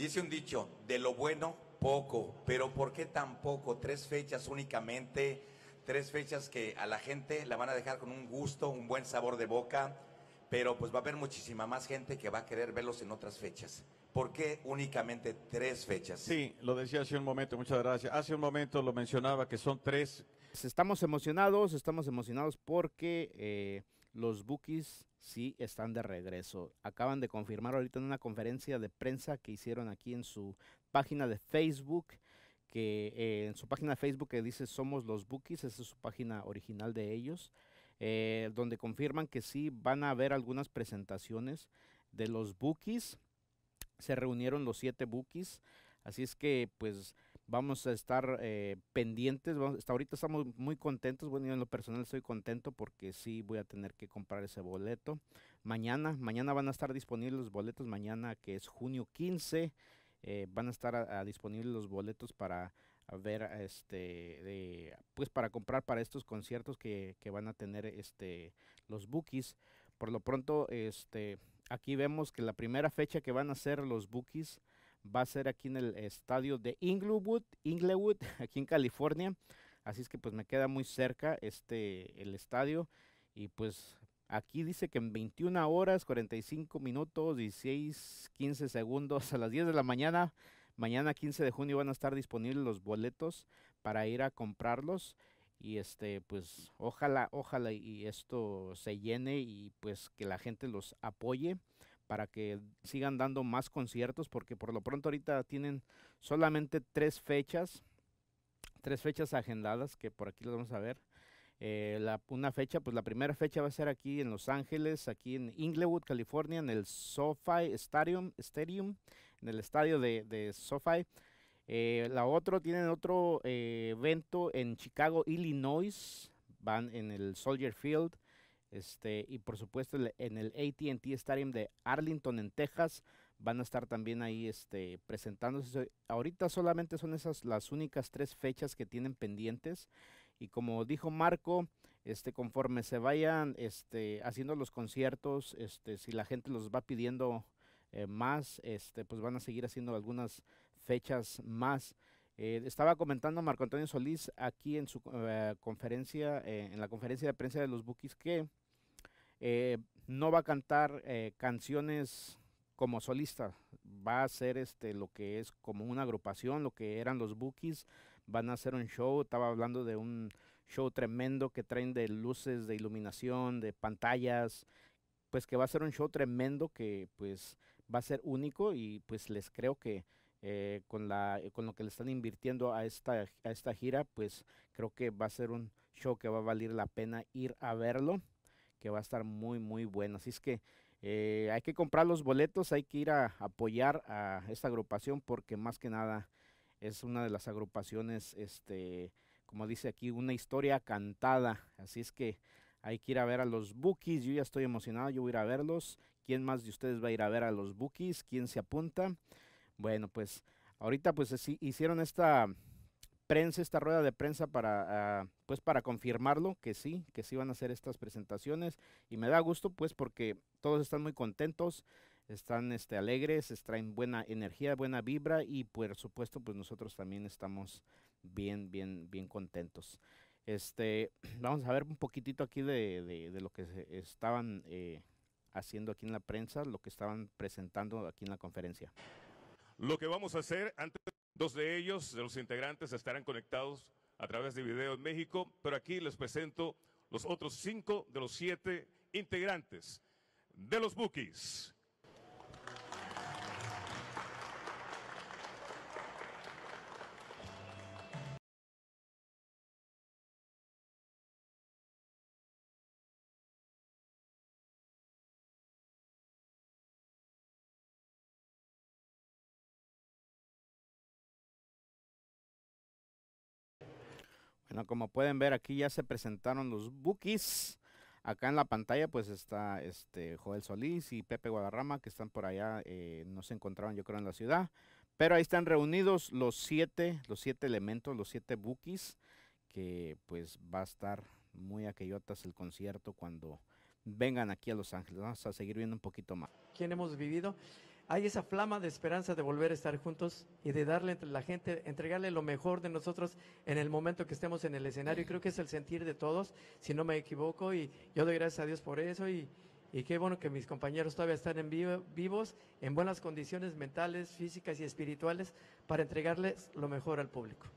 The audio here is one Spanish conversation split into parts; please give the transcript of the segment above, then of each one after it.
Dice un dicho, de lo bueno poco, pero ¿por qué tan poco? Tres fechas únicamente, tres fechas que a la gente la van a dejar con un gusto, un buen sabor de boca, pero pues va a haber muchísima más gente que va a querer verlos en otras fechas. ¿Por qué únicamente tres fechas? Sí, lo decía hace un momento, muchas gracias. Hace un momento lo mencionaba que son tres. Estamos emocionados, estamos emocionados porque... Eh, los Bookies sí están de regreso. Acaban de confirmar ahorita en una conferencia de prensa que hicieron aquí en su página de Facebook, que eh, en su página de Facebook que dice Somos los Bookies, esa es su página original de ellos, eh, donde confirman que sí van a haber algunas presentaciones de los Bookies. Se reunieron los siete Bookies, así es que pues Vamos a estar eh, pendientes. hasta ahorita estamos muy contentos. Bueno, yo en lo personal estoy contento porque sí voy a tener que comprar ese boleto. Mañana, mañana van a estar disponibles los boletos. Mañana que es junio 15, eh, van a estar disponibles los boletos para ver este pues para comprar para estos conciertos que, van a tener este los bookies por lo pronto este aquí vemos que la primera fecha que van a ser los bookies va a ser aquí en el estadio de Inglewood, Inglewood, aquí en California. Así es que pues me queda muy cerca este el estadio y pues aquí dice que en 21 horas 45 minutos 16 15 segundos a las 10 de la mañana, mañana 15 de junio van a estar disponibles los boletos para ir a comprarlos y este pues ojalá, ojalá y esto se llene y pues que la gente los apoye para que sigan dando más conciertos, porque por lo pronto ahorita tienen solamente tres fechas, tres fechas agendadas, que por aquí lo vamos a ver. Eh, una fecha, pues la primera fecha va a ser aquí en Los Ángeles, aquí en Inglewood, California, en el SoFi Stadium, Stadium en el estadio de, SoFi. Eh, la otra tienen otro eh, evento en Chicago, Illinois, van en el Soldier Field. Este, y por supuesto en el ATT Stadium de Arlington, en Texas, van a estar también ahí este, presentándose. Ahorita solamente son esas las únicas tres fechas que tienen pendientes. Y como dijo Marco, este, conforme se vayan este, haciendo los conciertos, este, si la gente los va pidiendo eh, más, este, pues van a seguir haciendo algunas fechas más. Eh, estaba comentando Marco Antonio Solís aquí en su eh, conferencia, eh, en la conferencia de prensa de los Bookies, que no va a cantar canciones como solista, va a ser este, lo que es como una agrupación, lo que eran los Bookies, van a hacer un show, estaba hablando de un show tremendo que traen de luces, de iluminación, de pantallas, pues que va a ser un show tremendo que pues va a ser único y pues les creo que eh, con, la, eh, con lo que le están invirtiendo a esta, a esta gira, pues creo que va a ser un show que va a valer la pena ir a verlo, que va a estar muy, muy bueno. Así es que eh, hay que comprar los boletos, hay que ir a apoyar a esta agrupación porque más que nada es una de las agrupaciones, este, como dice aquí, una historia cantada. Así es que hay que ir a ver a los Bookies. Yo ya estoy emocionado, yo voy a ir a verlos. ¿Quién más de ustedes va a ir a ver a los Bookies? ¿Quién se apunta? Bueno, pues ahorita pues hicieron esta prensa, esta rueda de prensa para, ah, pues para confirmarlo, que sí, que sí van a hacer estas presentaciones. Y me da gusto pues porque todos están muy contentos, están este, alegres, traen buena energía, buena vibra y por supuesto pues nosotros también estamos bien, bien, bien contentos. Este, vamos a ver un poquitito aquí de, de lo que estaban eh, haciendo aquí en la prensa, lo que estaban presentando aquí en la conferencia. Lo que vamos a hacer, antes, dos de ellos, de los integrantes, estarán conectados a través de Video en México, pero aquí les presento los otros cinco de los siete integrantes de los Bookies. Bueno, como pueden ver aquí ya se presentaron los bookies. Acá en la pantalla pues está este Joel Solís y Pepe Guadarrama que están por allá, eh, no se encontraban yo creo en la ciudad. Pero ahí están reunidos los siete, los siete elementos, los siete bookies que pues va a estar muy aquellotas el concierto cuando vengan aquí a Los Ángeles. Vamos a seguir viendo un poquito más. ¿Quién hemos vivido? hay esa flama de esperanza de volver a estar juntos y de darle entre la gente, entregarle lo mejor de nosotros en el momento que estemos en el escenario. creo que es el sentir de todos, si no me equivoco, y yo doy gracias a Dios por eso. Y, qué bueno que mis compañeros todavía están en vivo, vivos, en buenas condiciones mentales, físicas y espirituales, para entregarles lo mejor al público.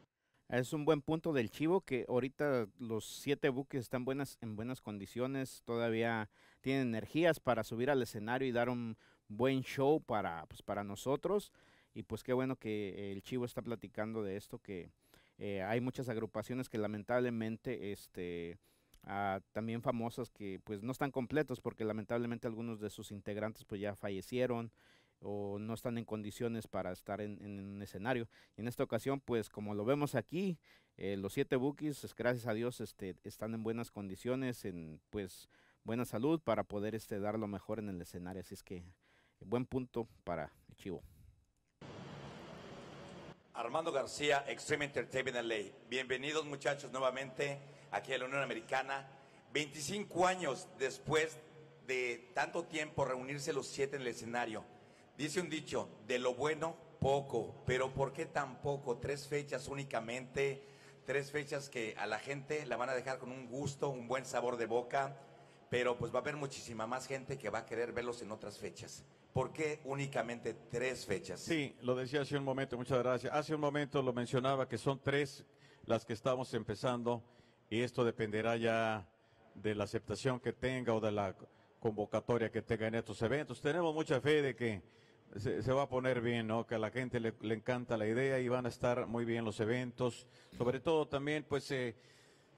Es un buen punto del Chivo que ahorita los siete buques están buenas, en buenas condiciones, todavía tienen energías para subir al escenario y dar un, buen show para, pues, para nosotros. Y pues qué bueno que el Chivo está platicando de esto, que eh, hay muchas agrupaciones que lamentablemente este, ah, también famosas que pues no están completos porque lamentablemente algunos de sus integrantes pues ya fallecieron o no están en condiciones para estar en, un escenario. Y en esta ocasión pues como lo vemos aquí, eh, los siete bookies, gracias a Dios, este, están en buenas condiciones, en pues buena salud para poder este, dar lo mejor en el escenario. Así es que Buen punto para Chivo. Armando García, Extreme Entertainment LA. Bienvenidos muchachos nuevamente aquí a la Unión Americana. 25 años después de tanto tiempo reunirse los siete en el escenario. Dice un dicho, de lo bueno poco, pero ¿por qué tan poco? Tres fechas únicamente, tres fechas que a la gente la van a dejar con un gusto, un buen sabor de boca pero pues va a haber muchísima más gente que va a querer verlos en otras fechas. ¿Por qué únicamente tres fechas? Sí, lo decía hace un momento, muchas gracias. Hace un momento lo mencionaba que son tres las que estamos empezando y esto dependerá ya de la aceptación que tenga o de la convocatoria que tenga en estos eventos. Tenemos mucha fe de que se, va a poner bien, ¿no? Que a la gente le, le, encanta la idea y van a estar muy bien los eventos. Sobre todo también, pues... Eh,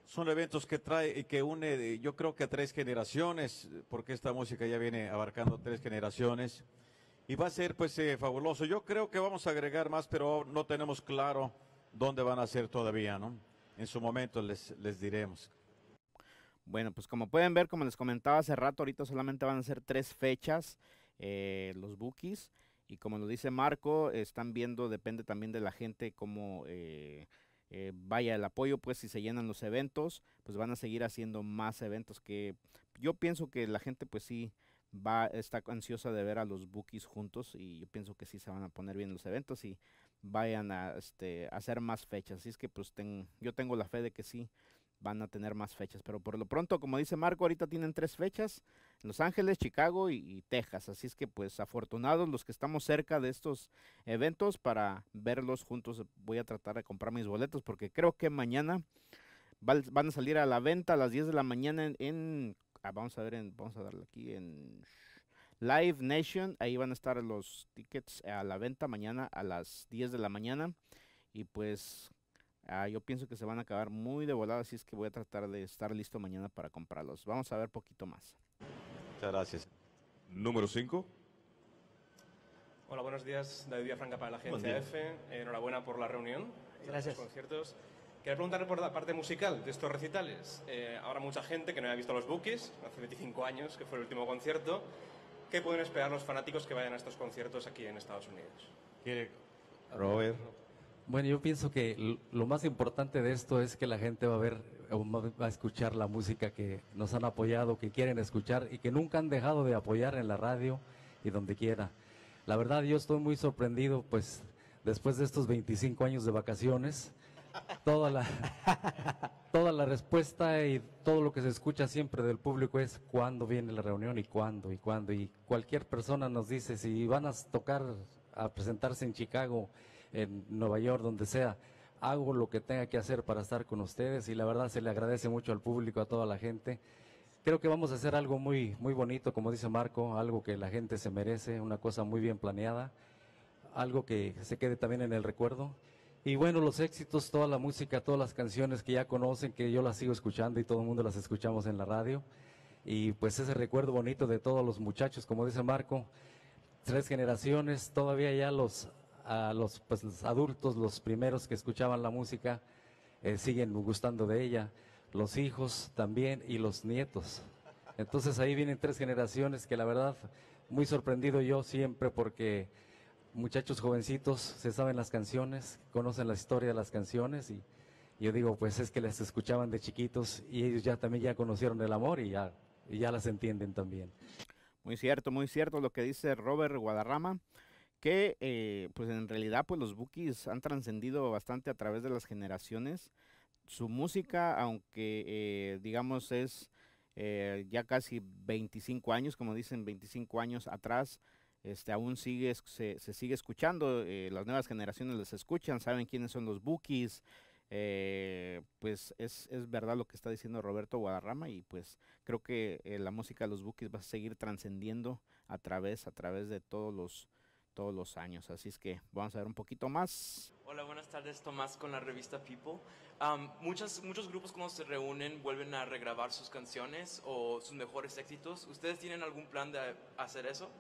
son eventos que trae y que une, eh, yo creo que a tres generaciones, porque esta música ya viene abarcando tres generaciones. Y va a ser pues eh, fabuloso. Yo creo que vamos a agregar más, pero no tenemos claro dónde van a ser todavía, ¿no? En su momento les, les diremos. Bueno, pues como pueden ver, como les comentaba hace rato, ahorita solamente van a ser tres fechas eh, los bookies. Y como nos dice Marco, están viendo, depende también de la gente cómo... Eh, vaya el apoyo, pues si se llenan los eventos, pues van a seguir haciendo más eventos que yo pienso que la gente pues sí va, está ansiosa de ver a los bookies juntos y yo pienso que sí se van a poner bien los eventos y vayan a este, hacer más fechas. Así es que pues ten, yo tengo la fe de que sí van a tener más fechas. Pero por lo pronto, como dice Marco, ahorita tienen tres fechas, Los Ángeles, Chicago y, Texas. Así es que pues afortunados los que estamos cerca de estos eventos para verlos juntos. Voy a tratar de comprar mis boletos porque creo que mañana van a salir a la venta a las 10 de la mañana en... Ah, vamos a ver, en, vamos a darle aquí en... Live Nation, ahí van a estar los tickets a la venta mañana a las 10 de la mañana. Y pues Ah, yo pienso que se van a acabar muy de volada, así es que voy a tratar de estar listo mañana para comprarlos. Vamos a ver poquito más. Muchas gracias. Número 5. Hola, buenos días. David Franca para la agencia Enhorabuena por la reunión. Gracias. Los conciertos. Quería preguntarle por la parte musical de estos recitales. Eh, habrá mucha gente que no haya visto los Bookies, hace 25 años que fue el último concierto. ¿Qué pueden esperar los fanáticos que vayan a estos conciertos aquí en Estados Unidos? Robert. Bueno, yo pienso que lo más importante de esto es que la gente va a ver o va a escuchar la música que nos han apoyado, que quieren escuchar y que nunca han dejado de apoyar en la radio y donde quiera. La verdad, yo estoy muy sorprendido, pues después de estos 25 años de vacaciones, toda la, toda la respuesta y todo lo que se escucha siempre del público es cuándo viene la reunión y cuándo y cuándo. Y cualquier persona nos dice si van a tocar, a presentarse en Chicago en Nueva York, donde sea. Hago lo que tenga que hacer para estar con ustedes y la verdad se le agradece mucho al público, a toda la gente. Creo que vamos a hacer algo muy, muy bonito, como dice Marco, algo que la gente se merece, una cosa muy bien planeada, algo que se quede también en el recuerdo. Y bueno, los éxitos, toda la música, todas las canciones que ya conocen, que yo las sigo escuchando y todo el mundo las escuchamos en la radio. Y pues ese recuerdo bonito de todos los muchachos, como dice Marco, tres generaciones, todavía ya los a pues, los, adultos, los primeros que escuchaban la música, eh, siguen gustando de ella, los hijos también y los nietos. Entonces ahí vienen tres generaciones que la verdad, muy sorprendido yo siempre porque muchachos jovencitos se saben las canciones, conocen la historia de las canciones y yo digo, pues es que las escuchaban de chiquitos y ellos ya también ya conocieron el amor y ya, y ya las entienden también. Muy cierto, muy cierto lo que dice Robert Guadarrama que eh, pues en realidad pues los Bookies han trascendido bastante a través de las generaciones. Su música, aunque eh, digamos es eh, ya casi 25 años, como dicen 25 años atrás, este, aún sigue, se, sigue escuchando, las nuevas generaciones les escuchan, saben quiénes son los Bookies, pues es, verdad lo que está diciendo Roberto Guadarrama y pues creo que la música de los Bookies va a seguir trascendiendo a través, a través de todos los todos los años. Así es que vamos a ver un poquito más. Hola, buenas tardes, Tomás con la revista People. Um, muchos grupos cuando se reúnen vuelven a regrabar sus canciones o sus mejores éxitos. ¿Ustedes tienen algún plan de hacer eso?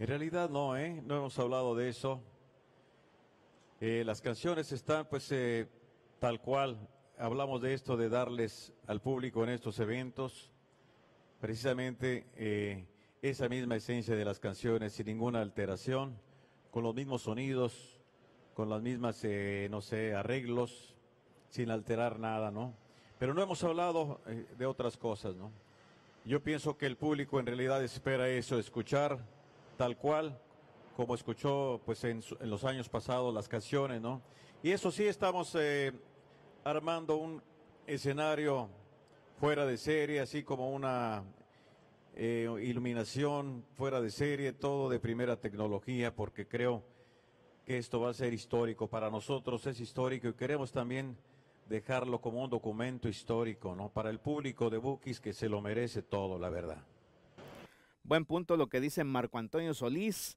En realidad no, ¿eh? No hemos hablado de eso. Eh, las canciones están pues eh, tal cual. Hablamos de esto, de darles al público en estos eventos, precisamente... Eh, esa misma esencia de las canciones sin ninguna alteración, con los mismos sonidos, con las mismas, eh, no sé, arreglos, sin alterar nada, ¿no? Pero no hemos hablado eh, de otras cosas, ¿no? Yo pienso que el público en realidad espera eso, escuchar tal cual como escuchó pues en, los años pasados las canciones, ¿no? Y eso sí estamos eh, armando un escenario fuera de serie, así como una eh, iluminación fuera de serie, todo de primera tecnología, porque creo que esto va a ser histórico. Para nosotros es histórico y queremos también dejarlo como un documento histórico, ¿no? Para el público de Bookies que se lo merece todo, la verdad. Buen punto lo que dice Marco Antonio Solís.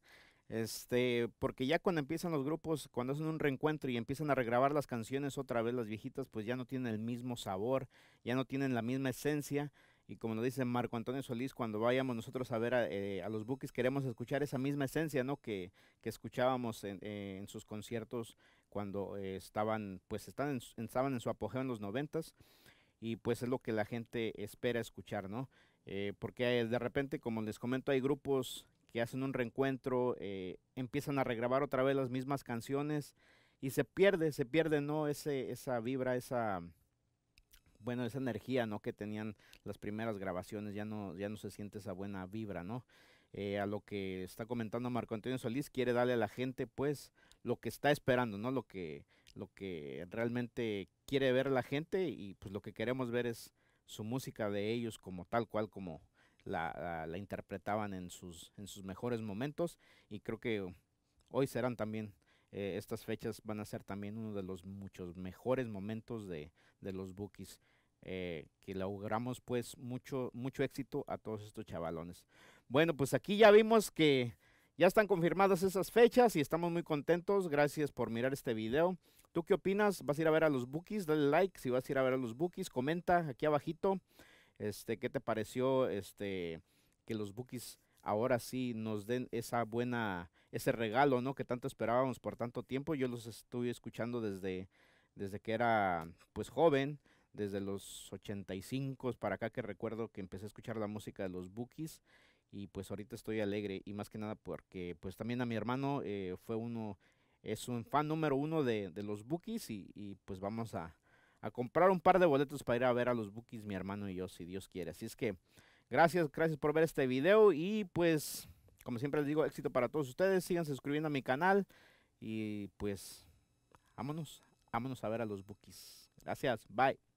Este, porque ya cuando empiezan los grupos, cuando hacen un reencuentro y empiezan a regrabar las canciones otra vez las viejitas, pues ya no tienen el mismo sabor, ya no tienen la misma esencia. Y como nos dice Marco Antonio Solís, cuando vayamos nosotros a ver a, eh, los buques queremos escuchar esa misma esencia ¿no? que, escuchábamos eh, en, sus conciertos cuando eh, estaban, pues, están en, estaban en su apogeo en los noventas. Y pues es lo que la gente espera escuchar, ¿no? porque de repente, como les comento, hay grupos que hacen un reencuentro, empiezan a regrabar otra vez las mismas canciones y se pierde, se pierde, ¿no? Ese, esa vibra, esa bueno, esa energía, ¿no? Que tenían las primeras grabaciones, ya no, ya no se siente esa buena vibra, ¿no? Eh, a lo que está comentando Marco Antonio Solís, quiere darle a la gente, pues, lo que está esperando, ¿no? Lo que, lo que realmente quiere ver la gente y pues lo que queremos ver es su música de ellos como tal cual como la, la, interpretaban en sus, en sus mejores momentos y creo que hoy serán también eh, estas fechas van a ser también uno de los muchos mejores momentos de, de los Bookies. Eh, que logramos pues mucho, mucho éxito a todos estos chavalones. Bueno, pues aquí ya vimos que ya están confirmadas esas fechas y estamos muy contentos. Gracias por mirar este video. ¿Tú qué opinas? ¿Vas a ir a ver a los bookies? Dale like si vas a ir a ver a los bookies. Comenta aquí abajito este, qué te pareció este, que los bookies ahora sí nos den esa buena, ese regalo, ¿no? Que tanto esperábamos por tanto tiempo. Yo los estuve escuchando desde, desde que era pues joven desde los 85 para acá que recuerdo que empecé a escuchar la música de los Bookies y pues ahorita estoy alegre y más que nada porque pues también a mi hermano eh, fue uno, es un fan número uno de, los Bookies y, pues vamos a, a, comprar un par de boletos para ir a ver a los Bookies mi hermano y yo si Dios quiere. Así es que gracias, gracias por ver este video y pues como siempre les digo éxito para todos ustedes, sigan suscribiendo a mi canal y pues vámonos, vámonos a ver a los Bookies. Gracias, bye.